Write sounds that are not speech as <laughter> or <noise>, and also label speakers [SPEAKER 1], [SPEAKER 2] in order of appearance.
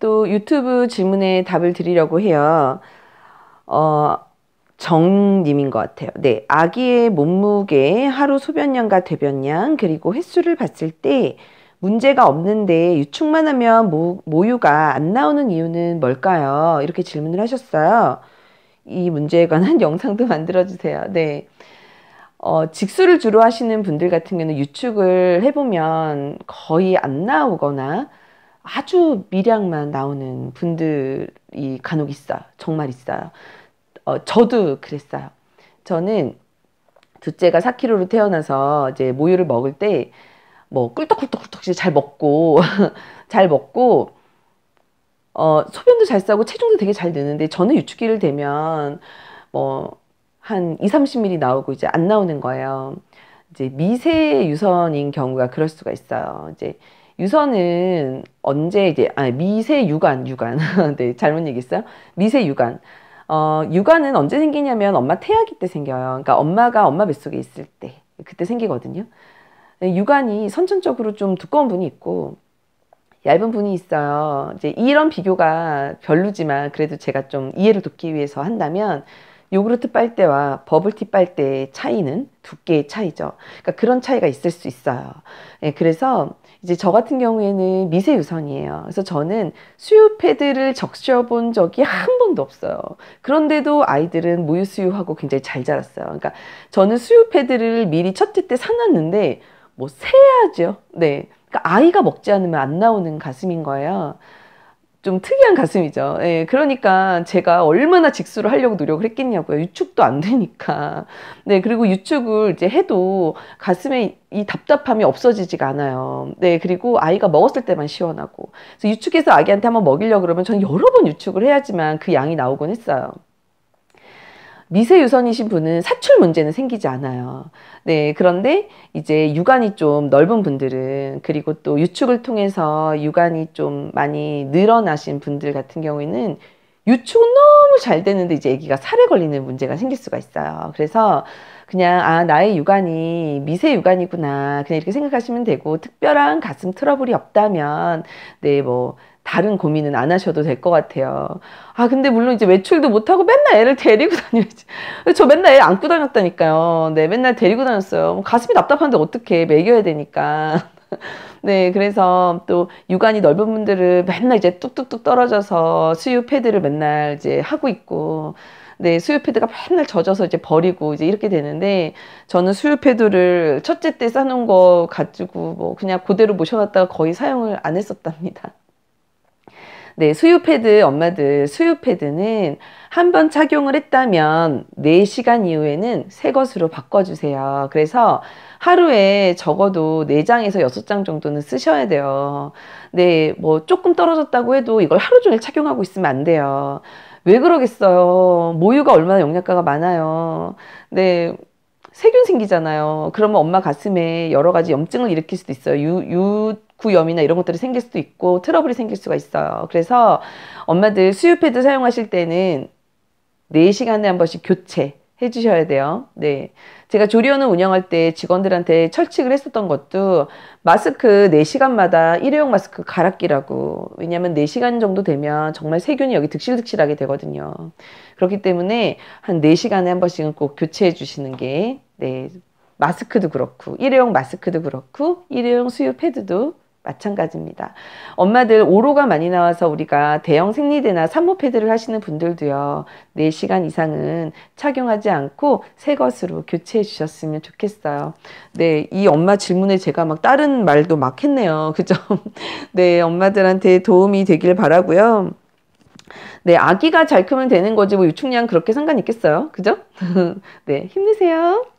[SPEAKER 1] 또 유튜브 질문에 답을 드리려고 해요. 어, 정님인 것 같아요. 네. 아기의 몸무게, 하루 소변량과 대변량, 그리고 횟수를 봤을 때 문제가 없는데 유축만 하면 모, 모유가 안 나오는 이유는 뭘까요? 이렇게 질문을 하셨어요. 이 문제에 관한 <laughs> 영상도 만들어주세요. 네. 어, 직수를 주로 하시는 분들 같은 경우는 유축을 해보면 거의 안 나오거나 아주 미량만 나오는 분들이 간혹 있어요. 정말 있어요. 어, 저도 그랬어요. 저는 둘째가 4kg로 태어나서 이제 모유를 먹을 때 뭐 꿀떡꿀떡꿀떡 잘 먹고 <laughs> 잘 먹고 어, 소변도 잘 싸고 체중도 되게 잘 드는데 저는 유축기를 되면 뭐 한 2, 30ml 나오고 이제 안 나오는 거예요. 이제 미세 유선인 경우가 그럴 수가 있어요. 이제 유선은 언제 이제 아 미세 유관 유관 <laughs> 네 잘못 얘기했어요 미세 유관 어 유관은 언제 생기냐면 엄마 태아기 때 생겨요 그러니까 엄마가 엄마 뱃속에 있을 때 그때 생기거든요 네, 유관이 선천적으로 좀 두꺼운 분이 있고 얇은 분이 있어요 이제 이런 비교가 별로지만 그래도 제가 좀 이해를 돕기 위해서 한다면 요구르트 빨대와 버블티 빨대의 차이는 두께의 차이죠. 그러니까 그런 차이가 있을 수 있어요. 예, 그래서 이제 저 같은 경우에는 미세 유선이에요. 그래서 저는 수유 패드를 적셔 본 적이 한 번도 없어요. 그런데도 아이들은 모유 수유하고 굉장히 잘 자랐어요. 그러니까 저는 수유 패드를 미리 첫째 때 사놨는데 뭐 세야죠. 네. 그러니까 아이가 먹지 않으면 안 나오는 가슴인 거예요. 좀 특이한 가슴이죠. 예, 그러니까 제가 얼마나 직수를 하려고 노력을 했겠냐고요. 유축도 안 되니까. 네, 그리고 유축을 이제 해도 가슴에 이 답답함이 없어지지가 않아요. 네, 그리고 아이가 먹었을 때만 시원하고. 그래서 유축해서 아기한테 한번 먹이려 고 그러면 전 여러 번 유축을 해야지만 그 양이 나오곤 했어요. 미세 유선이신 분은 사출 문제는 생기지 않아요. 네, 그런데 이제 육안이 좀 넓은 분들은 그리고 또 유축을 통해서 육안이 좀 많이 늘어나신 분들 같은 경우에는 유축은 너무 잘 되는데 이제 아기가 살에 걸리는 문제가 생길 수가 있어요. 그래서 그냥 아 나의 육안이 미세 육안이구나 그냥 이렇게 생각하시면 되고 특별한 가슴 트러블이 없다면 네뭐 다른 고민은 안 하셔도 될 것 같아요. 아, 근데 물론 이제 외출도 못하고 맨날 애를 데리고 <laughs> 다녀야지. 저 맨날 애 안고 다녔다니까요. 네, 맨날 데리고 다녔어요. 뭐 가슴이 답답한데 어떻게 먹여야 되니까. <laughs> 네, 그래서 또 육안이 넓은 분들은 맨날 이제 뚝뚝뚝 떨어져서 수유 패드를 맨날 이제 하고 있고, 네, 수유 패드가 맨날 젖어서 이제 버리고 이제 이렇게 되는데 저는 수유 패드를 첫째 때 싸놓은 거 가지고 뭐 그냥 그대로 모셔놨다가 거의 사용을 안 했었답니다. 네, 수유 패드 엄마들 수유 패드는 한 번 착용을 했다면 4시간 이후에는 새 것으로 바꿔주세요. 그래서 하루에 적어도 4장에서 6장 정도는 쓰셔야 돼요. 네, 뭐 조금 떨어졌다고 해도 이걸 하루 종일 착용하고 있으면 안 돼요. 왜 그러겠어요. 모유가 얼마나 영양가가 많아요. 네. 세균 생기잖아요. 그러면 엄마 가슴에 여러 가지 염증을 일으킬 수도 있어요. 유, 유, 구염이나 이런 것들이 생길 수도 있고 트러블이 생길 수가 있어요. 그래서 엄마들 수유패드 사용하실 때는 4시간에 한 번씩 교체 해주셔야 돼요. 네. 제가 조리원을 운영할 때 직원들한테 철칙을 했었던 것도 마스크 4시간마다 일회용 마스크 갈아 끼라고. 왜냐면 4시간 정도 되면 정말 세균이 여기 득실득실하게 되거든요. 그렇기 때문에 한 4시간에 한 번씩은 꼭 교체해 주시는 게, 네. 마스크도 그렇고, 일회용 마스크도 그렇고, 일회용 수유 패드도 마찬가지입니다. 엄마들 오로가 많이 나와서 우리가 대형 생리대나 산모패드를 하시는 분들도요. 4시간 이상은 착용하지 않고 새 것으로 교체해 주셨으면 좋겠어요. 네, 이 엄마 질문에 제가 막 다른 말도 막 했네요. <laughs> 그죠? 네, 엄마들한테 도움이 되길 바라고요. 네, 아기가 잘 크면 되는 거지 뭐 유충량 그렇게 상관 있겠어요. 그죠? <laughs> 네, 힘내세요.